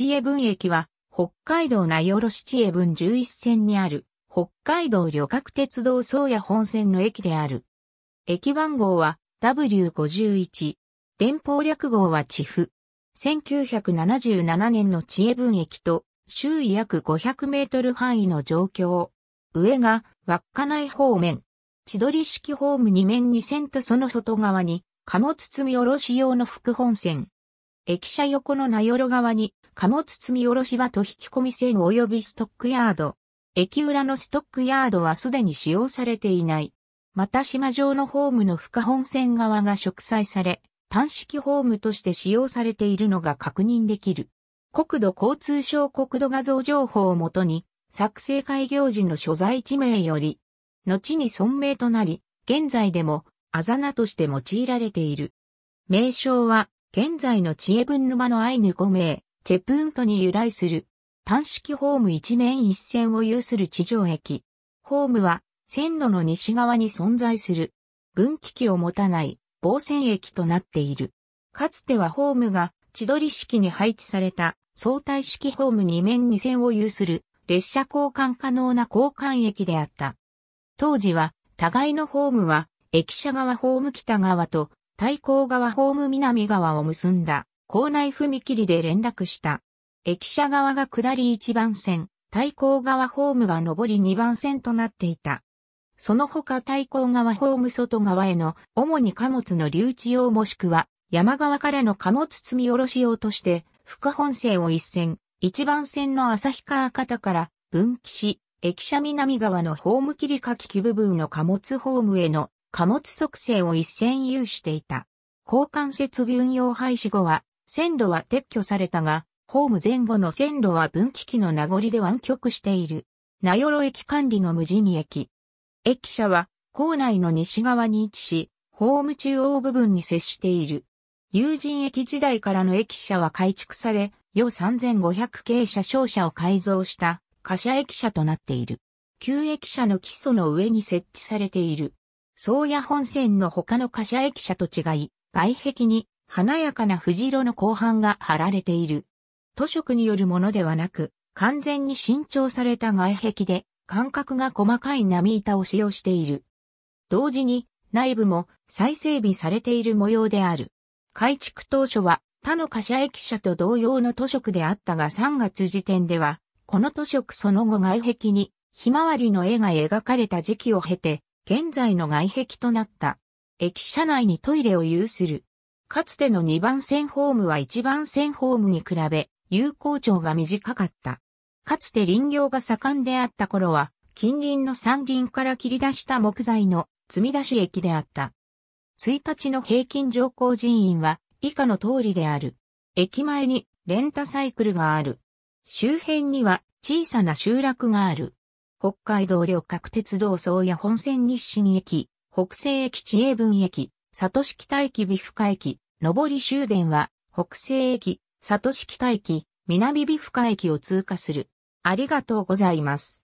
千恵分駅は、北海道名寄市千恵分11線にある、北海道旅客鉄道宗谷本線の駅である。駅番号は W51。電報略号は地府。1977年の千恵分駅と、周囲約500メートル範囲の状況。上が、稚内方面。千鳥式ホーム2面2線とその外側に、貨物積み下ろし用の副本線。駅舎横の名寄側に、貨物積み下ろし場と引き込み線及びストックヤード。駅裏のストックヤードはすでに使用されていない。また島上のホームの深本線側が植栽され、単式ホームとして使用されているのが確認できる。国土交通省国土画像情報をもとに、作成開業時の所在地名より、後に存名となり、現在でもあざなとして用いられている。名称は現在の知恵分沼のアイヌ5名、チェプントに由来する。単式ホーム一面一線を有する地上駅。ホームは線路の西側に存在する。分岐器を持たない防線駅となっている。かつてはホームが地取り式に配置された相対式ホーム2面2線を有する列車交換可能な交換駅であった。当時は互いのホームは駅舎側ホーム北側と対向側ホーム南側を結んだ、校内踏切で連絡した。駅舎側が下り1番線、対向側ホームが上り2番線となっていた。その他対向側ホーム外側への主に貨物の留置用もしくは山側からの貨物積み下ろし用として副本線を一線、一番線の旭川方から分岐し、駅舎南側のホーム切り書き部分の貨物ホームへの貨物属性を一線有していた。交換設備運用廃止後は、線路は撤去されたが、ホーム前後の線路は分岐器の名残で湾曲している。名寄駅管理の無地駅。駅舎は、構内の西側に位置し、ホーム中央部分に接している。友人駅時代からの駅舎は改築され、予3500系車商車を改造した、貨車駅舎となっている。旧駅舎の基礎の上に設置されている。宗谷本線の他の貨車駅舎と違い、外壁に華やかな藤色の後半が貼られている。塗色によるものではなく、完全に新調された外壁で、間隔が細かい波板を使用している。同時に、内部も再整備されている模様である。改築当初は他の貨車駅舎と同様の塗色であったが3月時点では、この塗色その後外壁にひまわりの絵が描かれた時期を経て、現在の外壁となった。駅舎内にトイレを有する。かつての2番線ホームは1番線ホームに比べ、有効長が短かった。かつて林業が盛んであった頃は、近隣の山林から切り出した木材の積み出し駅であった。1日の平均乗降人員は以下の通りである。駅前にレンタサイクルがある。周辺には小さな集落がある。北海道旅客鉄道総谷本線日清駅、北西駅知恵文駅、里式北駅美深駅、上り終電は、北西駅、里式北駅、南美深駅を通過する。ありがとうございます。